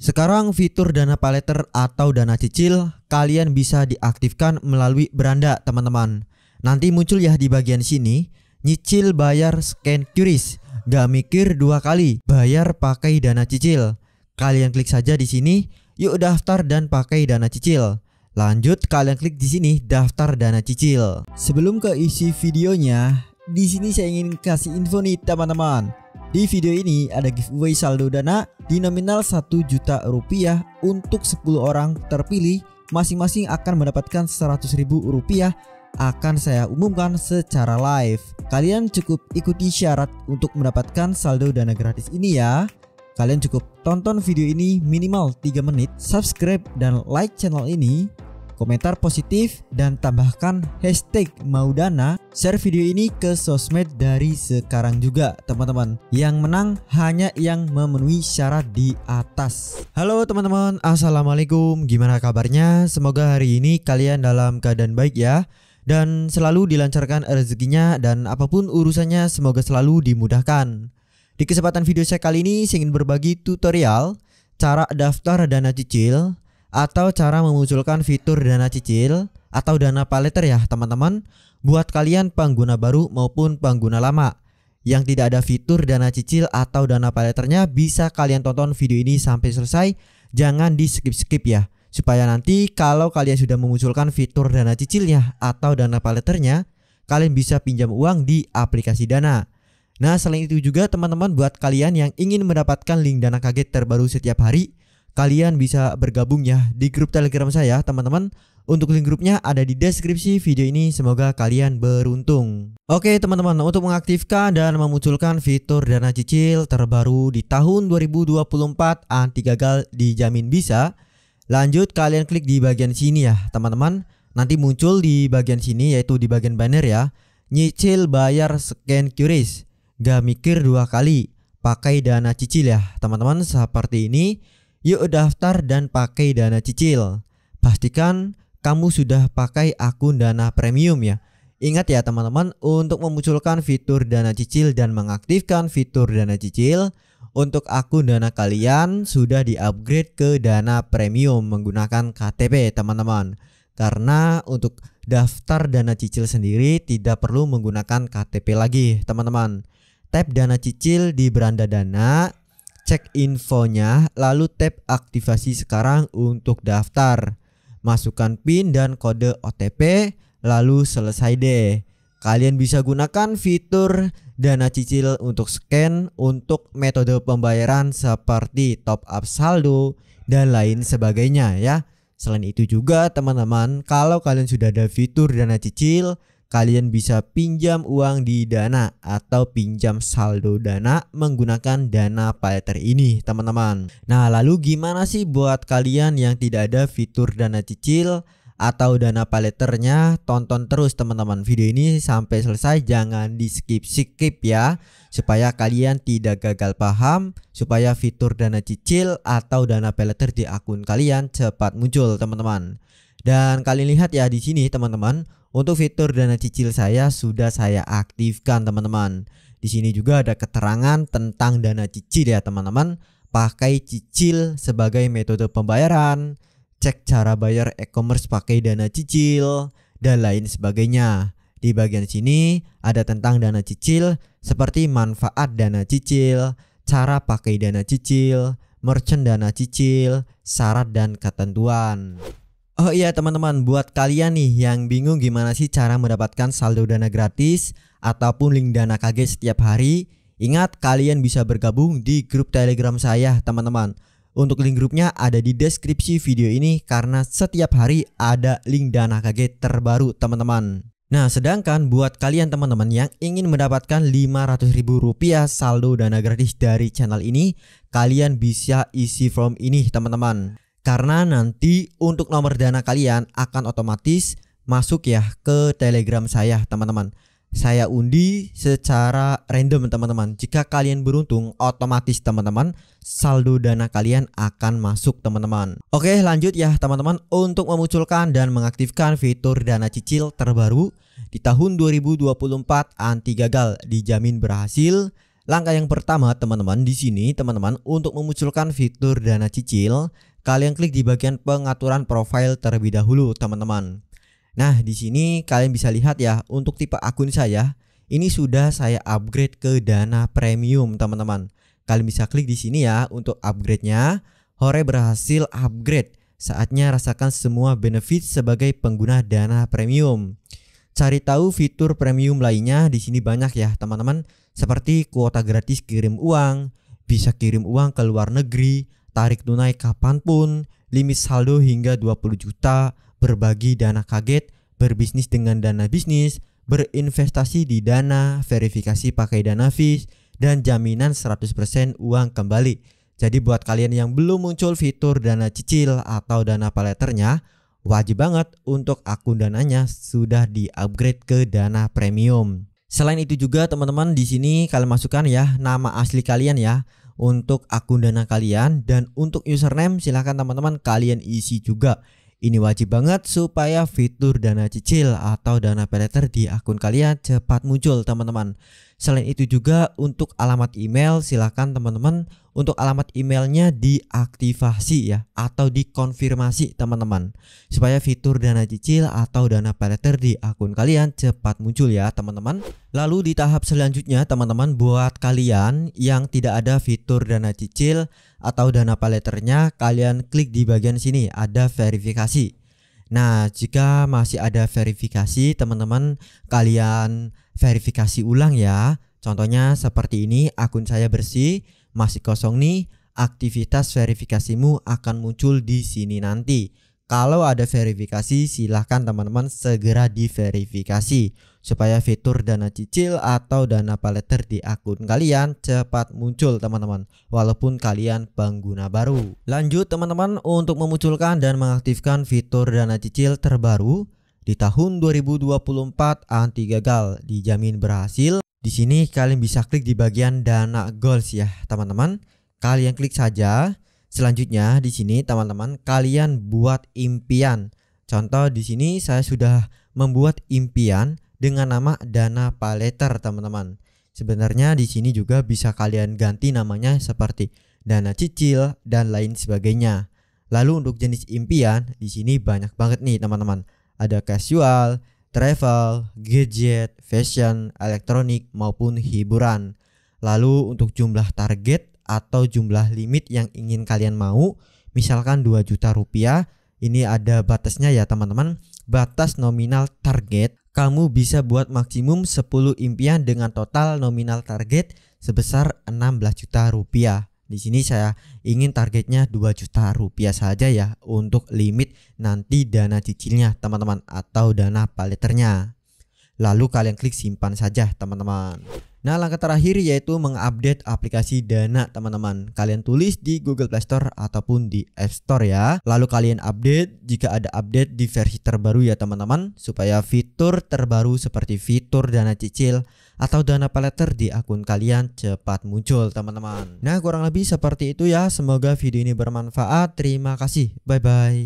Sekarang fitur dana paleter atau dana cicil kalian bisa diaktifkan melalui beranda teman-teman. Nanti muncul ya di bagian sini, nyicil bayar scan QRIS. Gak mikir dua kali, bayar pakai dana cicil. Kalian klik saja di sini, yuk daftar dan pakai dana cicil. Lanjut kalian klik di sini daftar dana cicil. Sebelum ke isi videonya, di sini saya ingin kasih info nih teman-teman. Di video ini ada giveaway saldo dana di nominal 1 juta rupiah untuk 10 orang terpilih masing-masing akan mendapatkan 100 ribu rupiah akan saya umumkan secara live. Kalian cukup ikuti syarat untuk mendapatkan saldo dana gratis ini ya. Kalian cukup tonton video ini minimal 3 menit, subscribe dan like channel ini komentar positif, dan tambahkan hashtag Maudana. Share video ini ke sosmed dari sekarang juga teman-teman. Yang menang hanya yang memenuhi syarat di atas. Halo teman-teman, Assalamualaikum. Gimana kabarnya? Semoga hari ini kalian dalam keadaan baik ya dan selalu dilancarkan rezekinya dan apapun urusannya semoga selalu dimudahkan. Di kesempatan video saya kali ini saya ingin berbagi tutorial cara daftar dana cicil atau cara memunculkan fitur dana cicil atau dana paleter ya teman-teman buat kalian pengguna baru maupun pengguna lama yang tidak ada fitur dana cicil atau dana paleternya bisa kalian tonton video ini sampai selesai jangan di skip-skip ya supaya nanti kalau kalian sudah memunculkan fitur dana cicilnya atau dana paleternya kalian bisa pinjam uang di aplikasi dana nah selain itu juga teman-teman buat kalian yang ingin mendapatkan link dana kaget terbaru setiap hari kalian bisa bergabung ya di grup Telegram saya, teman-teman. Untuk link grupnya ada di deskripsi video ini. Semoga kalian beruntung. Oke, teman-teman, untuk mengaktifkan dan memunculkan fitur dana cicil terbaru di tahun 2024 anti gagal dijamin bisa. Lanjut kalian klik di bagian sini ya, teman-teman. Nanti muncul di bagian sini yaitu di bagian banner ya. Nyicil bayar scan QRIS. Gak mikir dua kali. Pakai dana cicil ya, teman-teman. Seperti ini. Yuk daftar dan pakai dana cicil. Pastikan kamu sudah pakai akun dana premium ya. Ingat ya teman-teman, untuk memunculkan fitur dana cicil dan mengaktifkan fitur dana cicil, untuk akun dana kalian sudah di-upgrade ke dana premium menggunakan KTP teman-teman. Karena untuk daftar dana cicil sendiri tidak perlu menggunakan KTP lagi teman-teman. Tab dana cicil di beranda dana cek infonya, lalu tap aktivasi sekarang untuk daftar. Masukkan PIN dan kode OTP, lalu selesai deh. Kalian bisa gunakan fitur dana cicil untuk scan untuk metode pembayaran seperti top up saldo dan lain sebagainya ya. Selain itu juga teman-teman, kalau kalian sudah ada fitur dana cicil, kalian bisa pinjam uang di Dana atau pinjam saldo Dana menggunakan Dana Paleter ini, teman-teman. Nah, lalu gimana sih buat kalian yang tidak ada fitur Dana Cicil? atau dana paleternya tonton terus teman-teman video ini sampai selesai jangan di skip skip ya supaya kalian tidak gagal paham supaya fitur dana cicil atau dana paleter di akun kalian cepat muncul teman-teman dan kalian lihat ya di sini teman-teman untuk fitur dana cicil saya sudah saya aktifkan teman-teman. Di sini juga ada keterangan tentang dana cicil ya teman-teman. Pakai cicil sebagai metode pembayaran, cek cara bayar e-commerce pakai dana cicil, dan lain sebagainya. Di bagian sini ada tentang dana cicil seperti manfaat dana cicil, cara pakai dana cicil, merchant dana cicil, syarat dan ketentuan. Oh iya teman-teman, buat kalian nih yang bingung gimana sih cara mendapatkan saldo dana gratis ataupun link dana KG setiap hari, ingat kalian bisa bergabung di grup Telegram saya teman-teman. Untuk link grupnya ada di deskripsi video ini karena setiap hari ada link dana KG terbaru teman-teman. Nah, sedangkan buat kalian teman-teman yang ingin mendapatkan Rp500.000 saldo dana gratis dari channel ini, kalian bisa isi form ini teman-teman karena nanti untuk nomor dana kalian akan otomatis masuk ya ke Telegram saya, teman-teman. Saya undi secara random, teman-teman. Jika kalian beruntung, otomatis teman-teman saldo dana kalian akan masuk, teman-teman. Oke, lanjut ya, teman-teman, untuk memunculkan dan mengaktifkan fitur dana cicil terbaru di tahun 2024 anti gagal dijamin berhasil. Langkah yang pertama, teman-teman, di sini teman-teman untuk memunculkan fitur dana cicil kalian klik di bagian pengaturan profile terlebih dahulu, teman-teman. Nah, di sini kalian bisa lihat ya, untuk tipe akun saya, ini sudah saya upgrade ke Dana Premium, teman-teman. Kalian bisa klik di sini ya untuk upgrade-nya. Hore berhasil upgrade. Saatnya rasakan semua benefit sebagai pengguna Dana Premium. Cari tahu fitur premium lainnya di sini banyak ya, teman-teman, seperti kuota gratis kirim uang, bisa kirim uang ke luar negeri, tarik tunai kapanpun, limit saldo hingga 20 juta, berbagi dana kaget, berbisnis dengan dana bisnis, berinvestasi di dana, verifikasi pakai dana fish, dan jaminan 100% uang kembali. Jadi buat kalian yang belum muncul fitur dana cicil atau dana paleternya, wajib banget untuk akun dananya sudah di-upgrade ke dana premium. Selain itu juga teman-teman di sini kalian masukkan ya nama asli kalian ya untuk akun dana kalian dan untuk username silahkan teman-teman kalian isi juga ini wajib banget supaya fitur dana cicil atau dana peleter di akun kalian cepat muncul teman-teman Selain itu juga untuk alamat email silahkan teman-teman untuk alamat emailnya diaktifasi ya atau dikonfirmasi teman-teman supaya fitur dana cicil atau dana peleter di akun kalian cepat muncul ya teman-teman lalu di tahap selanjutnya teman-teman buat kalian yang tidak ada fitur dana cicil atau dana peleternya kalian klik di bagian sini ada verifikasi Nah, jika masih ada verifikasi, teman-teman kalian verifikasi ulang ya. Contohnya seperti ini, akun saya bersih, masih kosong nih, aktivitas verifikasimu akan muncul di sini nanti. Kalau ada verifikasi, silahkan teman-teman segera diverifikasi supaya fitur dana cicil atau dana paleter di akun kalian cepat muncul teman-teman walaupun kalian pengguna baru. Lanjut teman-teman untuk memunculkan dan mengaktifkan fitur dana cicil terbaru di tahun 2024 anti gagal dijamin berhasil. Di sini kalian bisa klik di bagian dana goals ya teman-teman. Kalian klik saja Selanjutnya di sini teman-teman kalian buat impian. Contoh di sini saya sudah membuat impian dengan nama Dana Paleter teman-teman. Sebenarnya di sini juga bisa kalian ganti namanya seperti dana cicil dan lain sebagainya. Lalu untuk jenis impian di sini banyak banget nih teman-teman. Ada casual, travel, gadget, fashion, elektronik maupun hiburan. Lalu untuk jumlah target atau jumlah limit yang ingin kalian mau. Misalkan 2 juta rupiah, ini ada batasnya ya teman-teman. Batas nominal target, kamu bisa buat maksimum 10 impian dengan total nominal target sebesar 16 juta rupiah. Di sini saya ingin targetnya 2 juta rupiah saja ya untuk limit nanti dana cicilnya teman-teman atau dana paleternya. Lalu kalian klik simpan saja teman-teman. Nah, langkah terakhir yaitu mengupdate aplikasi Dana, teman-teman. Kalian tulis di Google Play Store ataupun di App Store ya. Lalu kalian update jika ada update di versi terbaru ya, teman-teman, supaya fitur terbaru seperti fitur dana cicil atau dana Paleter di akun kalian cepat muncul, teman-teman. Nah, kurang lebih seperti itu ya. Semoga video ini bermanfaat. Terima kasih. Bye bye.